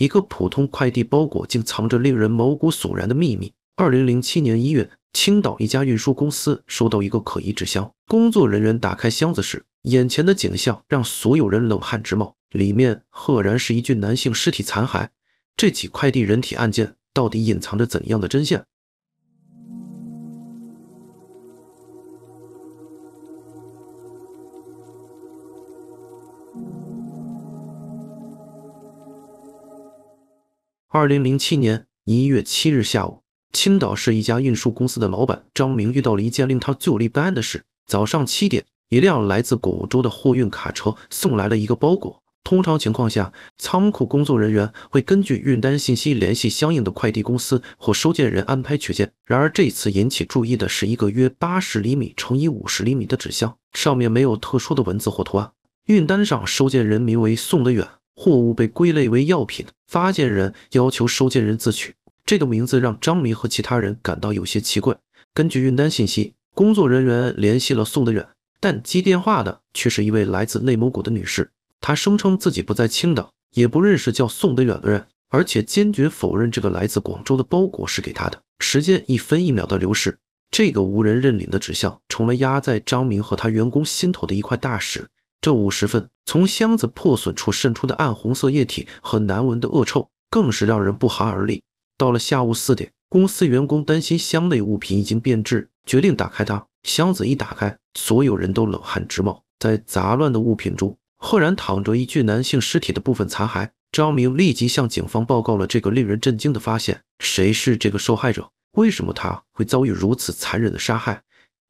一个普通快递包裹竟藏着令人毛骨悚然的秘密。二零零七年一月，青岛一家运输公司收到一个可疑纸箱，工作人员打开箱子时，眼前的景象让所有人冷汗直冒。里面赫然是一具男性尸体残骸。这起快递人体案件到底隐藏着怎样的真相？二零零七年一月七日下午，青岛市一家运输公司的老板张明遇到了一件令他立不安的事。早上七点，一辆来自广州的货运卡车送来了一个包裹。通常情况下，仓库工作人员会根据运单信息联系相应的快递公司或收件人安排取件。然而，这次引起注意的是一个约八十厘米乘以五十厘米的纸箱，上面没有特殊的文字或图案。运单上收件人名为宋德远。货物被归类为药品，发件人要求收件人自取。这个名字让张明和其他人感到有些奇怪。根据运单信息，工作人员联系了宋德远，但接电话的却是一位来自内蒙古的女士。她声称自己不在青岛，也不认识叫宋德远的人，而且坚决否认这个来自广州的包裹是给她的。时间一分一秒的流逝，这个无人认领的指向成了压在张明和他员工心头的一块大石。这五十份从箱子破损处渗出的暗红色液体和难闻的恶臭，更是让人不寒而栗。到了下午四点，公司员工担心箱内物品已经变质，决定打开它。箱子一打开，所有人都冷汗直冒。在杂乱的物品中，赫然躺着一具男性尸体的部分残骸。张明立即向警方报告了这个令人震惊的发现。谁是这个受害者？为什么他会遭遇如此残忍的杀害？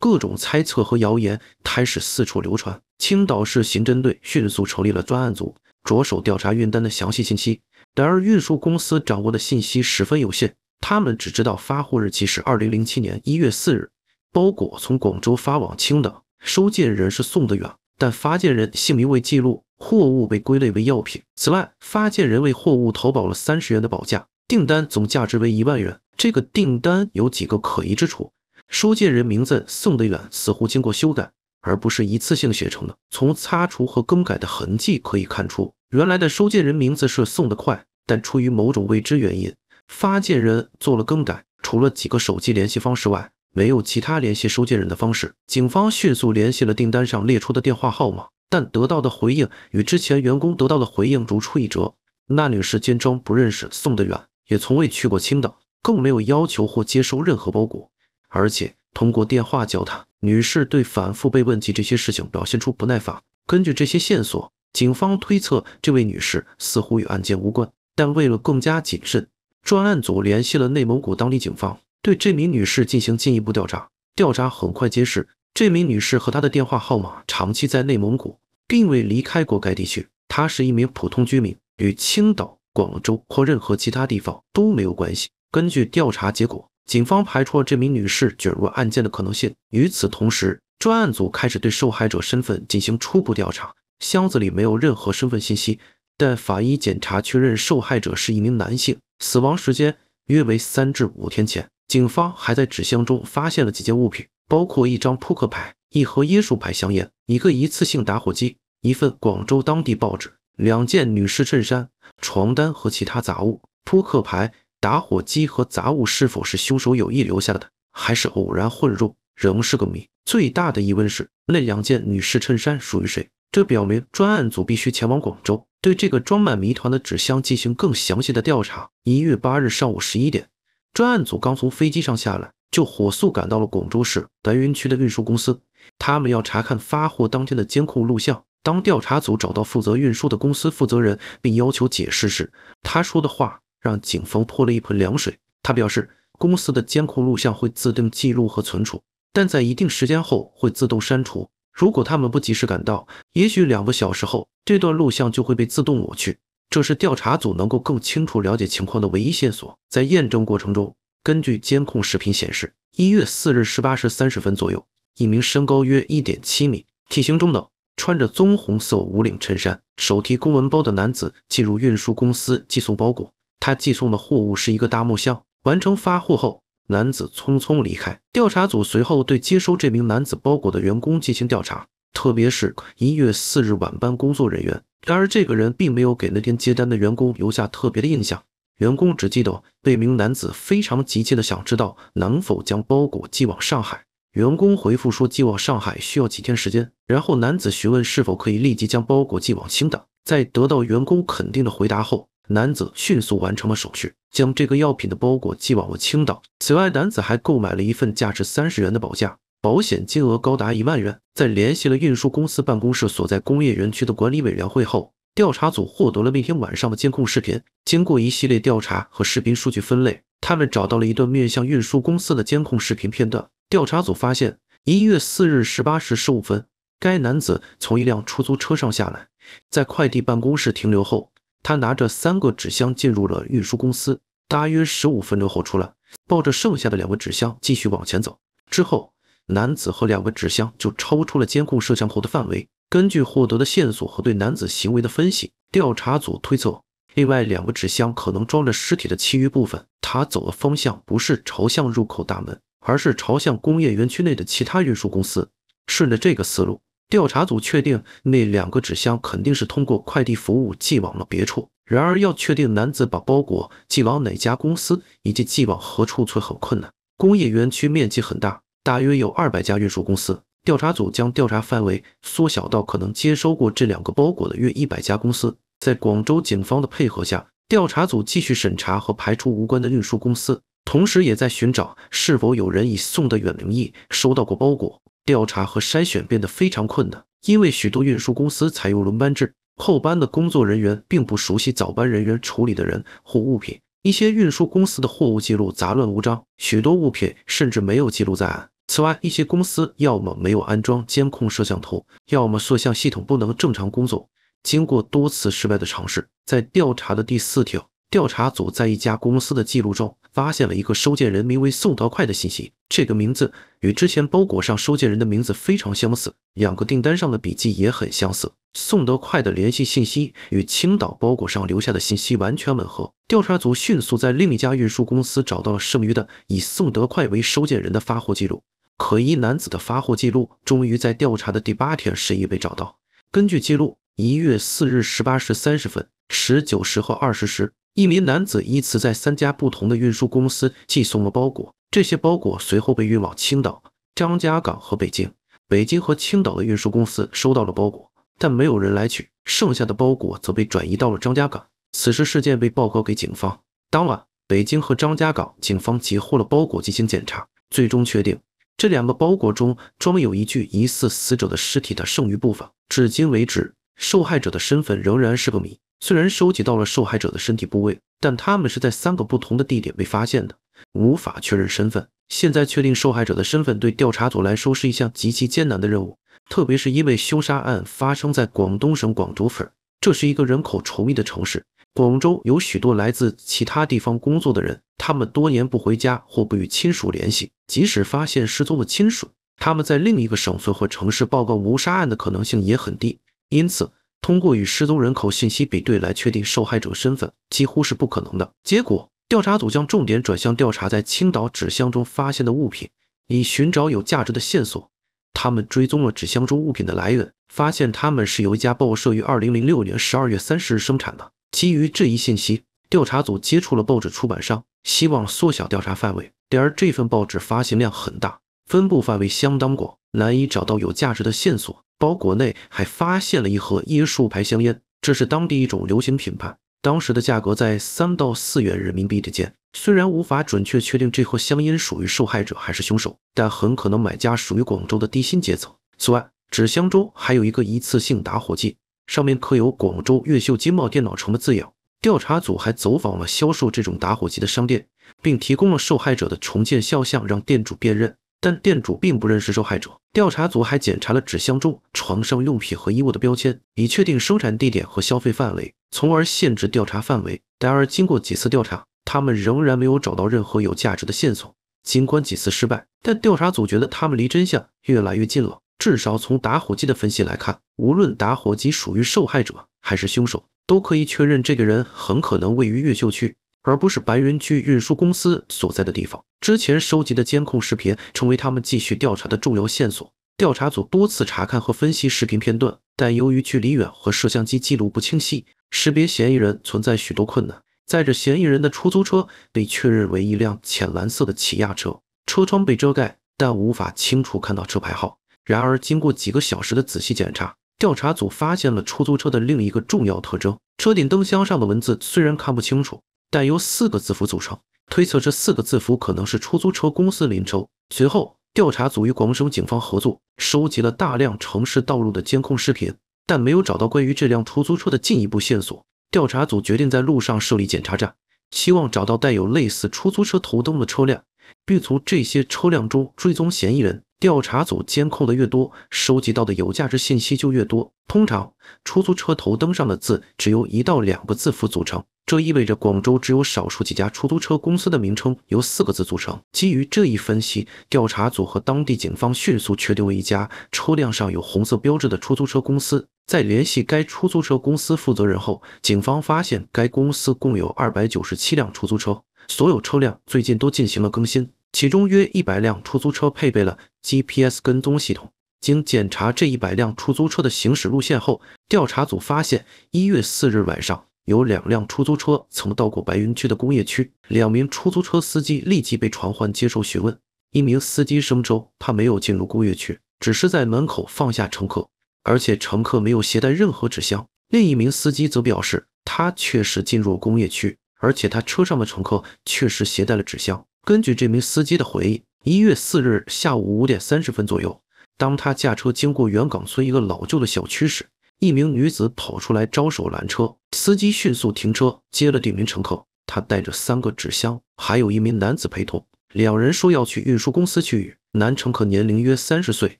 各种猜测和谣言开始四处流传。青岛市刑侦队迅速成立了专案组，着手调查运单的详细信息。然而，运输公司掌握的信息十分有限，他们只知道发货日期是二零零七年一月四日，包裹从广州发往青岛，收件人是宋德远，但发件人姓名未记录，货物被归类为药品。此外，发件人为货物投保了三十元的保价，订单总价值为一万元。这个订单有几个可疑之处。收件人名字“宋德远”似乎经过修改，而不是一次性写成的。从擦除和更改的痕迹可以看出，原来的收件人名字是“宋德快”，但出于某种未知原因，发件人做了更改。除了几个手机联系方式外，没有其他联系收件人的方式。警方迅速联系了订单上列出的电话号码，但得到的回应与之前员工得到的回应如出一辙。那女士坚称不认识“宋德远”，也从未去过青岛，更没有要求或接收任何包裹。而且通过电话交谈，女士对反复被问及这些事情表现出不耐烦。根据这些线索，警方推测这位女士似乎与案件无关。但为了更加谨慎，专案组联系了内蒙古当地警方，对这名女士进行进一步调查。调查很快揭示，这名女士和她的电话号码长期在内蒙古，并未离开过该地区。她是一名普通居民，与青岛、广州或任何其他地方都没有关系。根据调查结果。警方排除了这名女士卷入案件的可能性。与此同时，专案组开始对受害者身份进行初步调查。箱子里没有任何身份信息，但法医检查确认受害者是一名男性，死亡时间约为三至五天前。警方还在纸箱中发现了几件物品，包括一张扑克牌、一盒椰树牌香烟、一个一次性打火机、一份广州当地报纸、两件女士衬衫、床单和其他杂物。扑克牌。打火机和杂物是否是凶手有意留下的，还是偶然混入，仍是个谜。最大的疑问是那两件女士衬衫属于谁？这表明专案组必须前往广州，对这个装满谜团的纸箱进行更详细的调查。一月八日上午十一点，专案组刚从飞机上下来，就火速赶到了广州市白云区的运输公司。他们要查看发货当天的监控录像。当调查组找到负责运输的公司负责人，并要求解释时，他说的话。让警方泼了一盆凉水。他表示，公司的监控录像会自动记录和存储，但在一定时间后会自动删除。如果他们不及时赶到，也许两个小时后这段录像就会被自动抹去。这是调查组能够更清楚了解情况的唯一线索。在验证过程中，根据监控视频显示，一月四日十八时三十分左右，一名身高约一点七米、体型中等、穿着棕红色无领衬衫、手提公文包的男子进入运输公司寄送包裹。他寄送的货物是一个大木箱。完成发货后，男子匆匆离开。调查组随后对接收这名男子包裹的员工进行调查，特别是一月四日晚班工作人员。然而，这个人并没有给那天接单的员工留下特别的印象。员工只记得那名男子非常急切的想知道能否将包裹寄往上海。员工回复说寄往上海需要几天时间。然后，男子询问是否可以立即将包裹寄往青岛。在得到员工肯定的回答后。男子迅速完成了手续，将这个药品的包裹寄往了青岛。此外，男子还购买了一份价值三十元的保价，保险金额高达一万元。在联系了运输公司办公室所在工业园区的管理委员会后，调查组获得了那天晚上的监控视频。经过一系列调查和视频数据分类，他们找到了一段面向运输公司的监控视频片段。调查组发现，一月四日十八时十五分，该男子从一辆出租车上下来，在快递办公室停留后。他拿着三个纸箱进入了运输公司，大约十五分钟后出来，抱着剩下的两个纸箱继续往前走。之后，男子和两个纸箱就超出了监控摄像头的范围。根据获得的线索和对男子行为的分析，调查组推测，另外两个纸箱可能装着尸体的其余部分。他走的方向不是朝向入口大门，而是朝向工业园区内的其他运输公司。顺着这个思路。调查组确定，那两个纸箱肯定是通过快递服务寄往了别处。然而，要确定男子把包裹寄往哪家公司以及寄往何处却很困难。工业园区面积很大，大约有二百家运输公司。调查组将调查范围缩小到可能接收过这两个包裹的约一百家公司。在广州警方的配合下，调查组继续审查和排除无关的运输公司，同时也在寻找是否有人以送的远名义收到过包裹。调查和筛选变得非常困难，因为许多运输公司采用轮班制，后班的工作人员并不熟悉早班人员处理的人或物品。一些运输公司的货物记录杂乱无章，许多物品甚至没有记录在案。此外，一些公司要么没有安装监控摄像头，要么摄像系统不能正常工作。经过多次失败的尝试，在调查的第四条。调查组在一家公司的记录中发现了一个收件人名为宋德快的信息，这个名字与之前包裹上收件人的名字非常相似，两个订单上的笔迹也很相似。宋德快的联系信息与青岛包裹上留下的信息完全吻合。调查组迅速在另一家运输公司找到了剩余的以宋德快为收件人的发货记录。可疑男子的发货记录终于在调查的第八天深夜被找到。根据记录，一月四日十八时三十分、十九时和二十时。一名男子依次在三家不同的运输公司寄送了包裹，这些包裹随后被运往青岛、张家港和北京。北京和青岛的运输公司收到了包裹，但没有人来取。剩下的包裹则被转移到了张家港。此时，事件被报告给警方。当晚，北京和张家港警方截获了包裹进行检查，最终确定这两个包裹中装有一具疑似死者的尸体的剩余部分。至今为止，受害者的身份仍然是个谜。虽然收集到了受害者的身体部位，但他们是在三个不同的地点被发现的，无法确认身份。现在确定受害者的身份，对调查组来说是一项极其艰难的任务，特别是因为凶杀案发生在广东省广州市，这是一个人口稠密的城市。广州有许多来自其他地方工作的人，他们多年不回家或不与亲属联系，即使发现失踪的亲属，他们在另一个省份或城市报告谋杀案的可能性也很低。因此。通过与失踪人口信息比对来确定受害者身份几乎是不可能的。结果，调查组将重点转向调查在青岛纸箱中发现的物品，以寻找有价值的线索。他们追踪了纸箱中物品的来源，发现他们是由一家报社于二零零六年十二月三十日生产的。基于这一信息，调查组接触了报纸出版商，希望缩小调查范围。然而，这份报纸发行量很大，分布范围相当广。难以找到有价值的线索。包裹内还发现了一盒椰树牌香烟，这是当地一种流行品牌，当时的价格在三到四元人民币之间。虽然无法准确确定这盒香烟属于受害者还是凶手，但很可能买家属于广州的低薪阶层。此外，纸箱中还有一个一次性打火机，上面刻有“广州越秀金茂电脑城”的字样。调查组还走访了销售这种打火机的商店，并提供了受害者的重建肖像，让店主辨认。但店主并不认识受害者。调查组还检查了纸箱中床上用品和衣物的标签，以确定生产地点和消费范围，从而限制调查范围。然而，经过几次调查，他们仍然没有找到任何有价值的线索。尽管几次失败，但调查组觉得他们离真相越来越近了。至少从打火机的分析来看，无论打火机属于受害者还是凶手，都可以确认这个人很可能位于越秀区。而不是白云区运输公司所在的地方。之前收集的监控视频成为他们继续调查的重要线索。调查组多次查看和分析视频片段，但由于距离远和摄像机记录不清晰，识别嫌疑人存在许多困难。载着嫌疑人的出租车被确认为一辆浅蓝色的起亚车，车窗被遮盖，但无法清楚看到车牌号。然而，经过几个小时的仔细检查，调查组发现了出租车的另一个重要特征：车顶灯箱上的文字虽然看不清楚。但由四个字符组成，推测这四个字符可能是出租车公司名州。随后，调查组与广东省警方合作，收集了大量城市道路的监控视频，但没有找到关于这辆出租车的进一步线索。调查组决定在路上设立检查站，希望找到带有类似出租车头灯的车辆，并从这些车辆中追踪嫌疑人。调查组监控的越多，收集到的有价值信息就越多。通常，出租车头灯上的字只由一到两个字符组成。这意味着广州只有少数几家出租车公司的名称由四个字组成。基于这一分析，调查组和当地警方迅速确定了一家车辆上有红色标志的出租车公司。在联系该出租车公司负责人后，警方发现该公司共有二百九十七辆出租车，所有车辆最近都进行了更新。其中约一百辆出租车配备了 GPS 跟踪系统。经检查这一百辆出租车的行驶路线后，调查组发现一月四日晚上。有两辆出租车曾到过白云区的工业区，两名出租车司机立即被传唤接受询问。一名司机声称，他没有进入工业区，只是在门口放下乘客，而且乘客没有携带任何纸箱。另一名司机则表示，他确实进入工业区，而且他车上的乘客确实携带了纸箱。根据这名司机的回忆，一月四日下午五点三十分左右，当他驾车经过元岗村一个老旧的小区时，一名女子跑出来招手拦车，司机迅速停车接了这名乘客。他带着三个纸箱，还有一名男子陪同。两人说要去运输公司去。男乘客年龄约三十岁，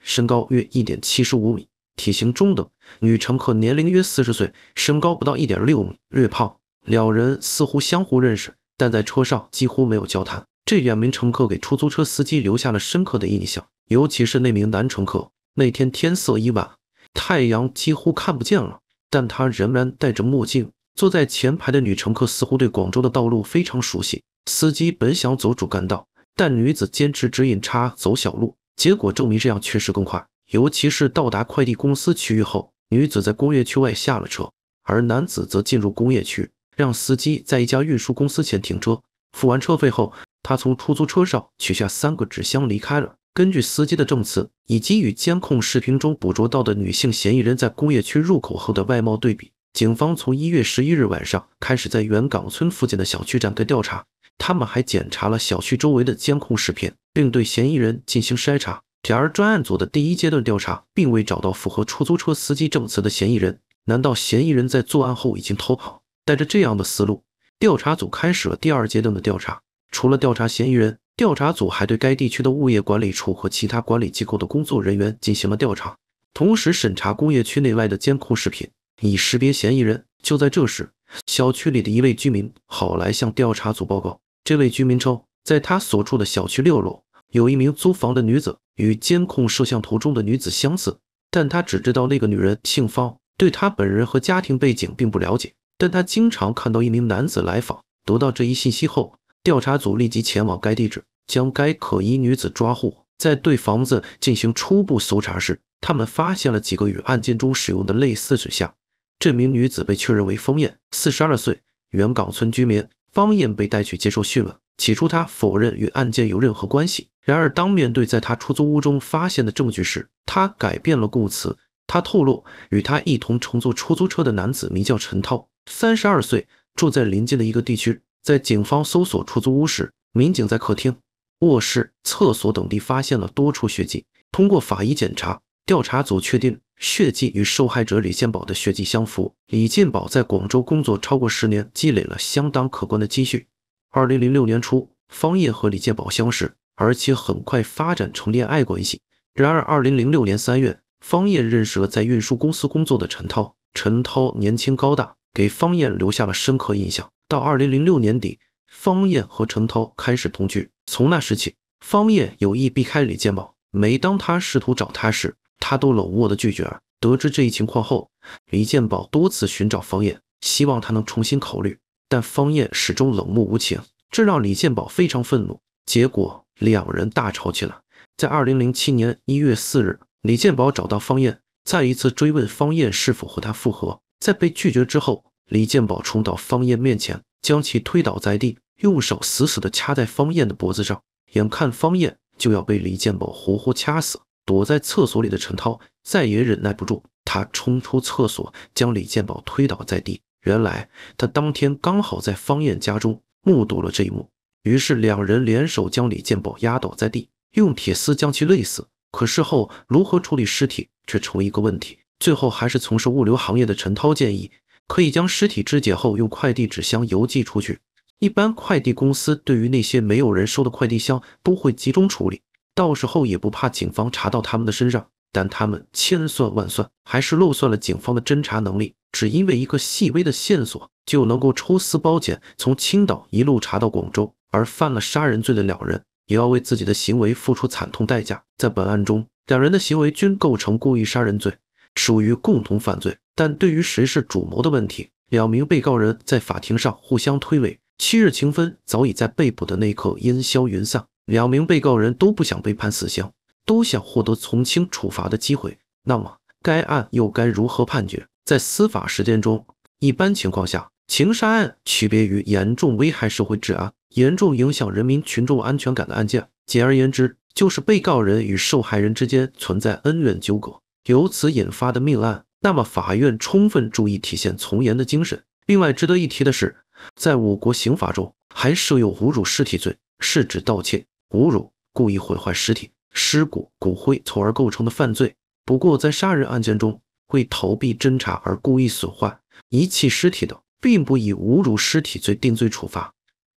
身高约一点七十五米，体型中等。女乘客年龄约四十岁，身高不到一点六米，略胖。两人似乎相互认识，但在车上几乎没有交谈。这两名乘客给出租车司机留下了深刻的印象，尤其是那名男乘客。那天天色已晚。太阳几乎看不见了，但他仍然戴着墨镜。坐在前排的女乘客似乎对广州的道路非常熟悉。司机本想走主干道，但女子坚持指引他走小路，结果证明这样确实更快。尤其是到达快递公司区域后，女子在工业区外下了车，而男子则进入工业区，让司机在一家运输公司前停车。付完车费后，他从出租车上取下三个纸箱离开了。根据司机的证词以及与监控视频中捕捉到的女性嫌疑人在工业区入口后的外貌对比，警方从一月十一日晚上开始在原岗村附近的小区展开调查。他们还检查了小区周围的监控视频，并对嫌疑人进行筛查。然而，专案组的第一阶段调查并未找到符合出租车司机证词的嫌疑人。难道嫌疑人在作案后已经逃跑？带着这样的思路，调查组开始了第二阶段的调查。除了调查嫌疑人，调查组还对该地区的物业管理处和其他管理机构的工作人员进行了调查，同时审查工业区内外的监控视频，以识别嫌疑人。就在这时，小区里的一位居民跑来向调查组报告，这位居民称，在他所住的小区六楼有一名租房的女子与监控摄像头中的女子相似，但他只知道那个女人姓方，对她本人和家庭背景并不了解。但他经常看到一名男子来访。得到这一信息后。调查组立即前往该地址，将该可疑女子抓获。在对房子进行初步搜查时，他们发现了几个与案件中使用的类似纸箱。这名女子被确认为方艳，四十二岁，原岗村居民。方艳被带去接受讯问。起初，她否认与案件有任何关系。然而，当面对在她出租屋中发现的证据时，她改变了供词。她透露，与她一同乘坐出租车的男子名叫陈涛，三十二岁，住在临近的一个地区。在警方搜索出租屋时，民警在客厅、卧室、厕所等地发现了多处血迹。通过法医检查，调查组确定血迹与受害者李建宝的血迹相符。李建宝在广州工作超过十年，积累了相当可观的积蓄。二零零六年初，方艳和李建宝相识，而且很快发展成恋爱关系。然而，二零零六年三月，方艳认识了在运输公司工作的陈涛。陈涛年轻高大，给方艳留下了深刻印象。到二零零六年底，方艳和陈涛开始同居。从那时起，方艳有意避开李建宝。每当他试图找他时，他都冷漠的拒绝。得知这一情况后，李建宝多次寻找方艳，希望他能重新考虑，但方艳始终冷漠无情，这让李建宝非常愤怒。结果，两人大吵起来。在二零零七年一月四日，李建宝找到方艳，再一次追问方艳是否和他复合。在被拒绝之后。李建宝冲到方艳面前，将其推倒在地，用手死死的掐在方艳的脖子上，眼看方艳就要被李建宝活活掐死。躲在厕所里的陈涛再也忍耐不住，他冲出厕所，将李建宝推倒在地。原来他当天刚好在方艳家中目睹了这一幕，于是两人联手将李建宝压倒在地，用铁丝将其勒死。可事后如何处理尸体却成为一个问题，最后还是从事物流行业的陈涛建议。可以将尸体肢解后用快递纸箱邮寄出去。一般快递公司对于那些没有人收的快递箱都会集中处理，到时候也不怕警方查到他们的身上。但他们千算万算，还是漏算了警方的侦查能力，只因为一个细微的线索，就能够抽丝剥茧，从青岛一路查到广州。而犯了杀人罪的两人，也要为自己的行为付出惨痛代价。在本案中，两人的行为均构成故意杀人罪，属于共同犯罪。但对于谁是主谋的问题，两名被告人在法庭上互相推诿。七日情分早已在被捕的那一刻烟消云散。两名被告人都不想被判死刑，都想获得从轻处罚的机会。那么，该案又该如何判决？在司法实践中，一般情况下，情杀案区别于严重危害社会治安、严重影响人民群众安全感的案件。简而言之，就是被告人与受害人之间存在恩怨纠葛，由此引发的命案。那么，法院充分注意体现从严的精神。另外，值得一提的是，在我国刑法中还设有侮辱尸体罪，是指盗窃、侮辱、故意毁坏尸体、尸骨、骨灰，从而构成的犯罪。不过，在杀人案件中，为逃避侦查而故意损坏、遗弃尸体等，并不以侮辱尸体罪定罪处罚，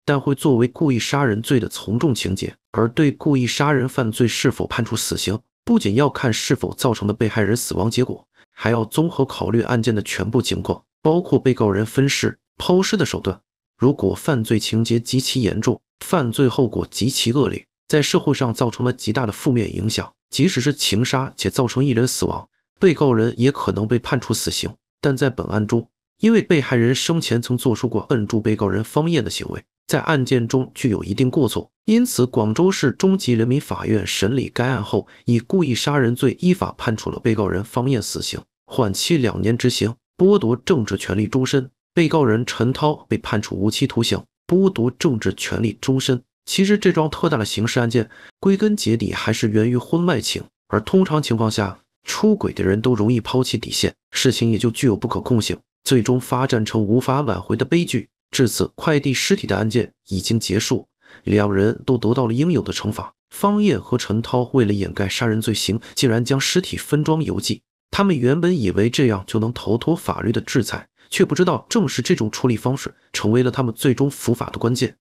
但会作为故意杀人罪的从重情节。而对故意杀人犯罪是否判处死刑，不仅要看是否造成的被害人死亡结果。还要综合考虑案件的全部情况，包括被告人分尸、抛尸的手段。如果犯罪情节极其严重，犯罪后果极其恶劣，在社会上造成了极大的负面影响，即使是情杀且造成一人死亡，被告人也可能被判处死刑。但在本案中，因为被害人生前曾做出过摁住被告人方艳的行为。在案件中具有一定过错，因此广州市中级人民法院审理该案后，以故意杀人罪依法判处了被告人方艳死刑，缓期两年执行，剥夺政治权利终身；被告人陈涛被判处无期徒刑，剥夺政治权利终身。其实这桩特大的刑事案件，归根结底还是源于婚外情，而通常情况下，出轨的人都容易抛弃底线，事情也就具有不可控性，最终发展成无法挽回的悲剧。至此，快递尸体的案件已经结束，两人都得到了应有的惩罚。方烨和陈涛为了掩盖杀人罪行，竟然将尸体分装邮寄。他们原本以为这样就能逃脱法律的制裁，却不知道正是这种处理方式，成为了他们最终伏法的关键。